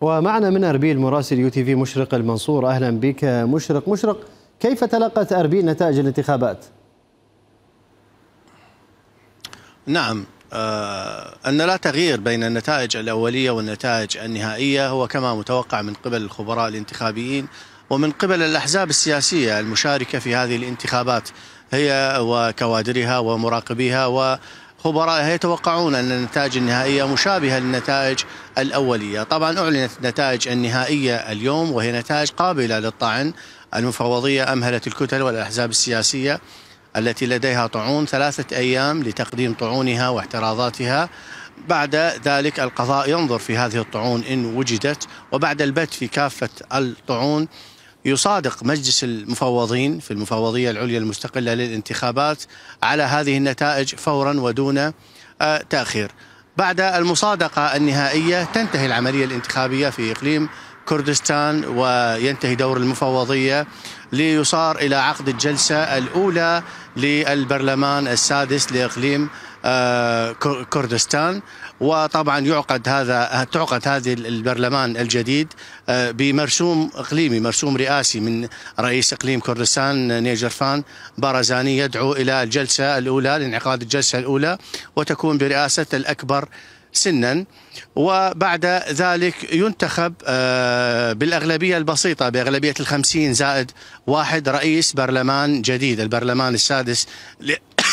ومعنا من اربيل مراسل يو تي في مشرق المنصور اهلا بك مشرق مشرق كيف تلقت اربيل نتائج الانتخابات؟ نعم آه، أن لا تغيير بين النتائج الأولية والنتائج النهائية هو كما متوقع من قبل الخبراء الانتخابيين ومن قبل الأحزاب السياسية المشاركة في هذه الانتخابات هي وكوادرها ومراقبيها و خبرائها يتوقعون أن النتائج النهائية مشابهة للنتائج الأولية طبعا أعلنت النتائج النهائية اليوم وهي نتائج قابلة للطعن المفوضية أمهلت الكتل والأحزاب السياسية التي لديها طعون ثلاثة أيام لتقديم طعونها واعتراضاتها بعد ذلك القضاء ينظر في هذه الطعون إن وجدت وبعد البت في كافة الطعون يصادق مجلس المفوضين في المفوضية العليا المستقلة للانتخابات على هذه النتائج فورا ودون آه، تأخير بعد المصادقة النهائية تنتهي العملية الانتخابية في إقليم كردستان وينتهي دور المفوضية ليصار إلى عقد الجلسة الأولى للبرلمان السادس لإقليم آه، كردستان وطبعا يعقد هذا تعقد هذه البرلمان الجديد آه، بمرسوم اقليمي مرسوم رئاسي من رئيس اقليم كردستان نيجرفان بارزاني يدعو الى الجلسه الاولى لانعقاد الجلسه الاولى وتكون برئاسه الاكبر سنا وبعد ذلك ينتخب آه، بالأغلبية البسيطة بأغلبية الخمسين زائد واحد رئيس برلمان جديد البرلمان السادس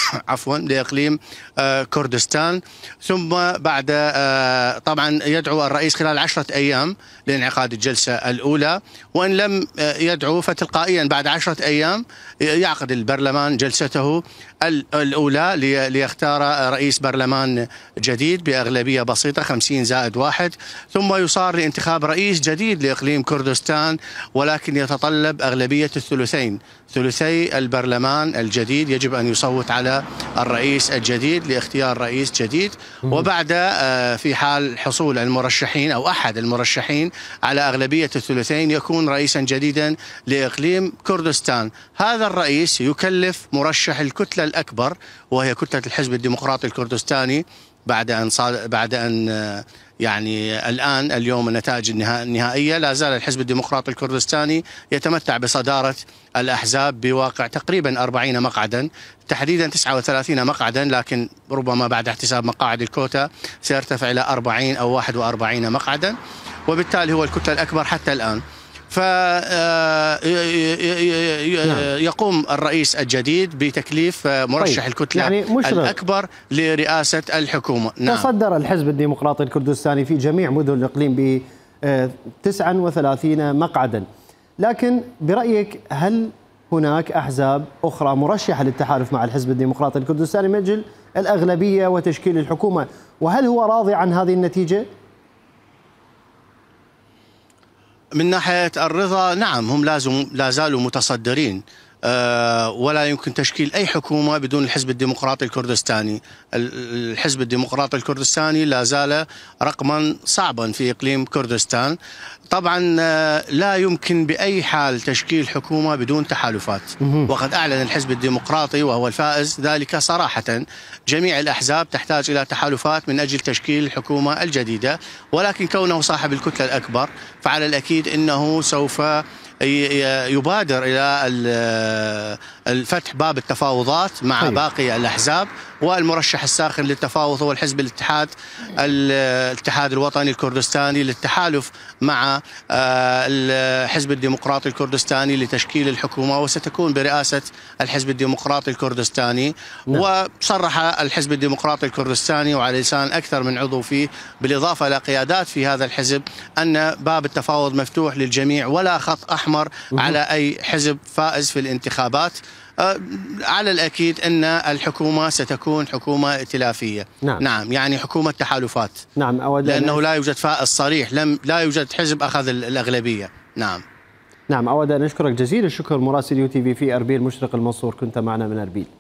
عفوا لاقليم آه، كردستان ثم بعد آه، طبعا يدعو الرئيس خلال عشرة أيام لانعقاد الجلسة الأولى وإن لم آه، يدعو فتلقائيا بعد عشرة أيام يعقد البرلمان جلسته الأولى ليختار رئيس برلمان جديد بأغلبية بسيطة 50 زائد واحد ثم يصار لانتخاب رئيس جديد لإقليم كردستان ولكن يتطلب أغلبية الثلثين ثلثي البرلمان الجديد يجب أن يصوت على الرئيس الجديد لاختيار رئيس جديد وبعد آه، في حال حصول المرشحين أو أحد المرشحين على أغلبية الثلثين يكون رئيسا جديدا لإقليم كردستان هذا الرئيس يكلف مرشح الكتلة الأكبر وهي كتلة الحزب الديمقراطي الكردستاني بعد أن صاد... بعد أن آه، يعني الآن اليوم النتائج النهائية لا زال الحزب الديمقراطي الكردستاني يتمتع بصدارة الأحزاب بواقع تقريبا 40 مقعدا تحديدا 39 مقعدا لكن ربما بعد احتساب مقاعد الكوتا سيرتفع إلى 40 أو 41 مقعدا وبالتالي هو الكتلة الأكبر حتى الآن فيقوم آه، نعم. يقوم الرئيس الجديد بتكليف آه، طيب. مرشح الكتلة يعني مشرف. الأكبر لرئاسة الحكومة نعم. تصدر الحزب الديمقراطي الكردستاني في جميع مدن الإقليم ب 39 آه، مقعدا لكن برأيك هل هناك أحزاب أخرى مرشحة للتحالف مع الحزب الديمقراطي الكردستاني من أجل الأغلبية وتشكيل الحكومة وهل هو راضي عن هذه النتيجة؟ من ناحيه الرضا نعم هم لازم لا زالوا متصدرين آه، ولا يمكن تشكيل أي حكومة بدون الحزب الديمقراطي الكردستاني الحزب الديمقراطي الكردستاني لا زال رقما صعبا في إقليم كردستان طبعا آه، لا يمكن بأي حال تشكيل حكومة بدون تحالفات وقد أعلن الحزب الديمقراطي وهو الفائز ذلك صراحة جميع الأحزاب تحتاج إلى تحالفات من أجل تشكيل الحكومة الجديدة ولكن كونه صاحب الكتلة الأكبر فعلى الأكيد أنه سوف يبادر الى الفتح باب التفاوضات مع طيب. باقي الاحزاب والمرشح الساخن للتفاوض هو الحزب الاتحاد الاتحاد الوطني الكردستاني للتحالف مع آه، الحزب الديمقراطي الكردستاني لتشكيل الحكومه وستكون برئاسه الحزب الديمقراطي الكردستاني نعم. وصرح الحزب الديمقراطي الكردستاني وعلى لسان اكثر من عضو فيه بالاضافه الى قيادات في هذا الحزب ان باب التفاوض مفتوح للجميع ولا خط احمر الاحمر على اي حزب فائز في الانتخابات آه، على الاكيد ان الحكومه ستكون حكومه ائتلافيه نعم, نعم يعني حكومه تحالفات نعم أود لانه لا يوجد فائز صريح لم لا يوجد حزب اخذ الاغلبيه نعم نعم أود أن أشكرك جزيل الشكر مراسل يو تي في في أربيل مشرق المنصور كنت معنا من أربيل